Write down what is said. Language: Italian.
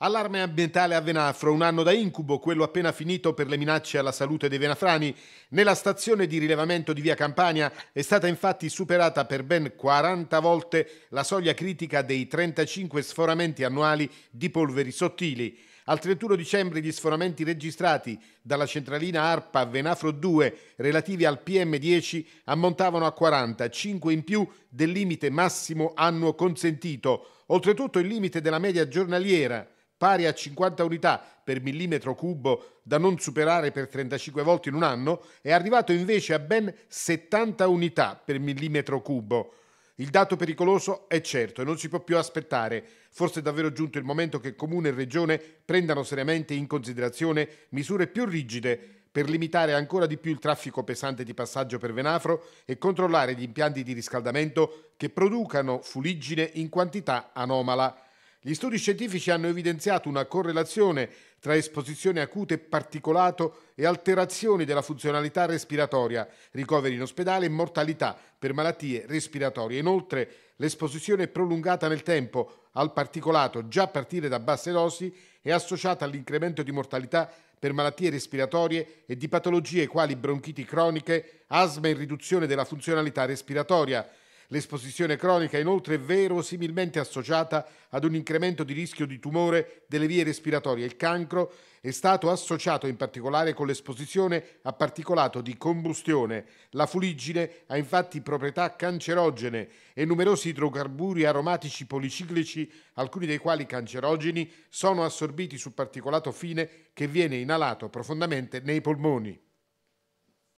Allarme ambientale a Venafro, un anno da incubo, quello appena finito per le minacce alla salute dei venafrani. Nella stazione di rilevamento di Via Campania è stata infatti superata per ben 40 volte la soglia critica dei 35 sforamenti annuali di polveri sottili. Al 31 dicembre gli sforamenti registrati dalla centralina ARPA Venafro 2 relativi al PM10 ammontavano a 40, 5 in più del limite massimo annuo consentito, oltretutto il limite della media giornaliera pari a 50 unità per millimetro cubo da non superare per 35 volte in un anno, è arrivato invece a ben 70 unità per millimetro cubo. Il dato pericoloso è certo e non si può più aspettare. Forse è davvero giunto il momento che Comune e Regione prendano seriamente in considerazione misure più rigide per limitare ancora di più il traffico pesante di passaggio per Venafro e controllare gli impianti di riscaldamento che producano fuliggine in quantità anomala. Gli studi scientifici hanno evidenziato una correlazione tra esposizione acute particolato e alterazioni della funzionalità respiratoria, ricoveri in ospedale e mortalità per malattie respiratorie. Inoltre, l'esposizione prolungata nel tempo al particolato già a partire da basse dosi è associata all'incremento di mortalità per malattie respiratorie e di patologie quali bronchiti croniche, asma e riduzione della funzionalità respiratoria. L'esposizione cronica è inoltre verosimilmente associata ad un incremento di rischio di tumore delle vie respiratorie. Il cancro è stato associato in particolare con l'esposizione a particolato di combustione. La fuliggine ha infatti proprietà cancerogene e numerosi idrocarburi aromatici policiclici, alcuni dei quali cancerogeni, sono assorbiti su particolato fine che viene inalato profondamente nei polmoni.